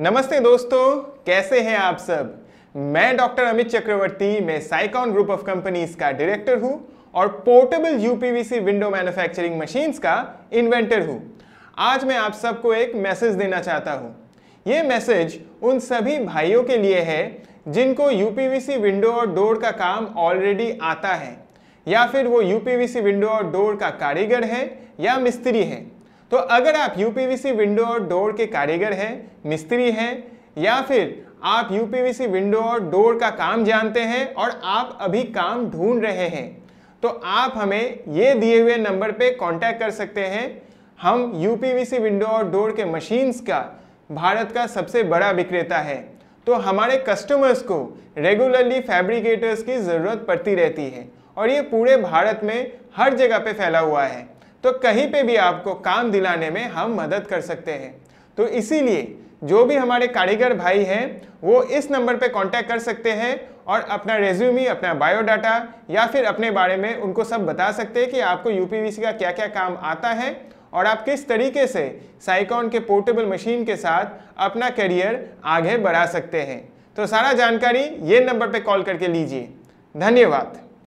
नमस्ते दोस्तों कैसे हैं आप सब मैं डॉक्टर अमित चक्रवर्ती मैं साइकॉन ग्रुप ऑफ कंपनीज का डायरेक्टर हूं और portable UPVC window manufacturing machines का इन्वेंटर हूं आज मैं आप सबको एक मैसेज देना चाहता हूं ये मैसेज उन सभी भाइयों के लिए है जिनको यूपीवीसी विंडो और डोर का काम ऑलरेडी आता है या फिर वो यूपीवीसी विंडो और डोर का कारीगर है या मिस्त्री है तो अगर आप यू विंडो और डोर के कारीगर हैं मिस्त्री हैं या फिर आप यू विंडो और डोर का काम जानते हैं और आप अभी काम ढूंढ रहे हैं तो आप हमें ये दिए हुए नंबर पे कांटेक्ट कर सकते हैं हम यू विंडो और डोर के मशीन्स का भारत का सबसे बड़ा विक्रेता है तो हमारे कस्टमर्स को रेगुलरली फैब्रिकेटर्स की ज़रूरत पड़ती रहती है और ये पूरे भारत में हर जगह पे फैला हुआ है तो कहीं पे भी आपको काम दिलाने में हम मदद कर सकते हैं तो इसीलिए जो भी हमारे कारीगर भाई हैं वो इस नंबर पे कांटेक्ट कर सकते हैं और अपना रेज्यूमी अपना बायोडाटा या फिर अपने बारे में उनको सब बता सकते हैं कि आपको यू का क्या क्या काम आता है और आप किस तरीके से साइकॉन के पोर्टेबल मशीन के साथ अपना करियर आगे बढ़ा सकते हैं तो सारा जानकारी ये नंबर पे कॉल करके लीजिए धन्यवाद